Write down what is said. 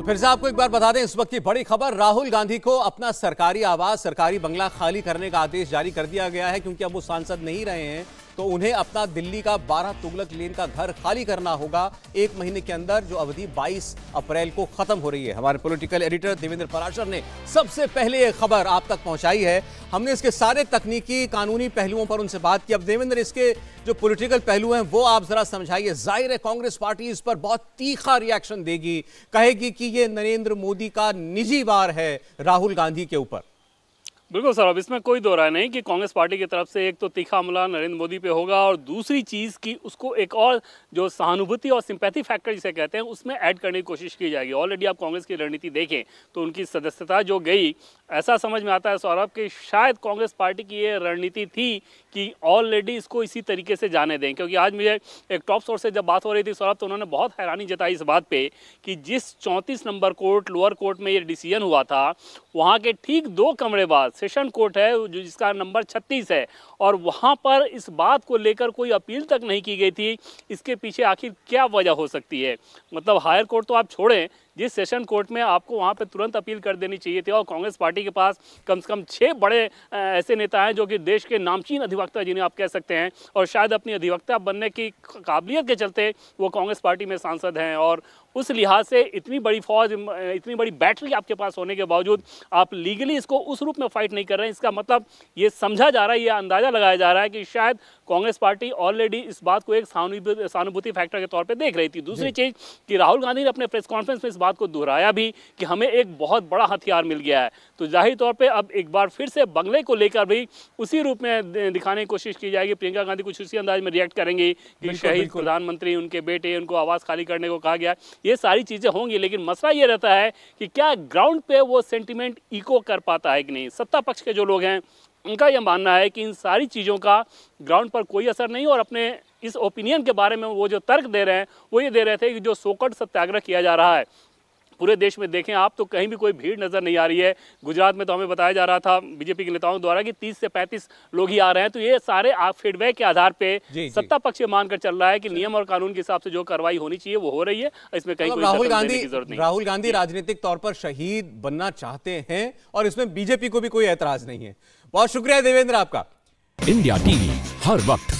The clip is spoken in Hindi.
तो फिर से आपको एक बार बता दें इस वक्त की बड़ी खबर राहुल गांधी को अपना सरकारी आवास सरकारी बंगला खाली करने का आदेश जारी कर दिया गया है क्योंकि अब वो सांसद नहीं रहे हैं तो उन्हें अपना दिल्ली का बारह तुगलक लेन का घर खाली करना होगा एक महीने के अंदर जो अवधि 22 अप्रैल को खत्म हो रही है हमारे पॉलिटिकल एडिटर देवेंद्र पराशर ने सबसे पहले ये खबर आप तक पहुंचाई है हमने इसके सारे तकनीकी कानूनी पहलुओं पर उनसे बात की अब देवेंद्र इसके जो पोलिटिकल पहलू हैं वो आप जरा समझाइए जाहिर है कांग्रेस पार्टी इस पर बहुत तीखा रिएक्शन देगी कहेगी कि ये नरेंद्र मोदी का निजी वार है राहुल गांधी के ऊपर बिल्कुल सर अब इसमें कोई दो राय नहीं कि कांग्रेस पार्टी की तरफ से एक तो तीखा हमला नरेंद्र मोदी पे होगा और दूसरी चीज़ की उसको एक और जो सहानुभूति और सिंपैथी फैक्टर जिसे कहते हैं उसमें ऐड करने की कोशिश की जाएगी ऑलरेडी आप कांग्रेस की रणनीति देखें तो उनकी सदस्यता जो गई ऐसा समझ में आता है सौरभ कि शायद कांग्रेस पार्टी की ये रणनीति थी कि ऑलरेडी इसको इसी तरीके से जाने दें क्योंकि आज मुझे एक टॉप सोर्स से जब बात हो रही थी सौरभ तो उन्होंने बहुत हैरानी जताई इस बात पर कि जिस चौंतीस नंबर कोर्ट लोअर कोर्ट में ये डिसीजन हुआ था वहाँ के ठीक दो कमरे बाद सेशन कोर्ट है जो जिसका नंबर 36 है और वहाँ पर इस बात को लेकर कोई अपील तक नहीं की गई थी इसके पीछे आखिर क्या वजह हो सकती है मतलब हायर कोर्ट तो आप छोड़ें जिस सेशन कोर्ट में आपको वहाँ पर तुरंत अपील कर देनी चाहिए थी और कांग्रेस पार्टी के पास कम से कम छः बड़े ऐसे नेता हैं जो कि देश के नामचीन अधिवक्ता जिन्हें आप कह सकते हैं और शायद अपनी अधिवक्ता बनने की काबिलियत के चलते वो कांग्रेस पार्टी में सांसद हैं और उस लिहाज से इतनी बड़ी फौज इतनी बड़ी बैटरी आपके पास होने के बावजूद आप लीगली इसको उस रूप में फाइट नहीं कर रहे हैं इसका मतलब ये समझा जा रहा है ये अंदाज़ा लगाया जा रहा है कि शायद कांग्रेस पार्टी ऑलरेडी इस बात को एक सहानुभूति फैक्टर के तौर पर देख रही थी दूसरी चीज़ कि राहुल गांधी ने अपने प्रेस कॉन्फ्रेंस में इस बात को दोहराया भी कि हमें एक बहुत बड़ा हथियार मिल गया है तो जाहिर तौर पर अब एक बार फिर से बंगले को लेकर भी उसी रूप में दिखाने की कोशिश की जाएगी प्रियंका गांधी कुछ उसी अंदाज में रिएक्ट करेंगे कि शहीद प्रधानमंत्री उनके बेटे उनको आवाज़ खाली करने को कहा गया ये सारी चीज़ें होंगी लेकिन मसला ये रहता है कि क्या ग्राउंड पे वो सेंटिमेंट इको कर पाता है कि नहीं सत्ता पक्ष के जो लोग हैं उनका यह मानना है कि इन सारी चीज़ों का ग्राउंड पर कोई असर नहीं और अपने इस ओपिनियन के बारे में वो जो तर्क दे रहे हैं वो ये दे रहे थे कि जो सोकट सत्याग्रह किया जा रहा है पूरे देश में देखें आप तो कहीं भी कोई भीड़ नज़र नहीं आ रही है गुजरात में तो हमें बताया जा रहा था बीजेपी के नेताओं द्वारा कि 30 से पैंतीस लोग ही आ रहे हैं तो ये सारे फीडबैक के आधार पे सत्ता पक्ष मानकर चल रहा है कि नियम और कानून के हिसाब से जो कार्रवाई होनी चाहिए वो हो रही है इसमें कहीं राहुल गांधी राहुल गांधी राजनीतिक तौर पर शहीद बनना चाहते हैं और इसमें बीजेपी को भी कोई एतराज नहीं है बहुत शुक्रिया देवेंद्र आपका इंडिया टीवी हर वक्त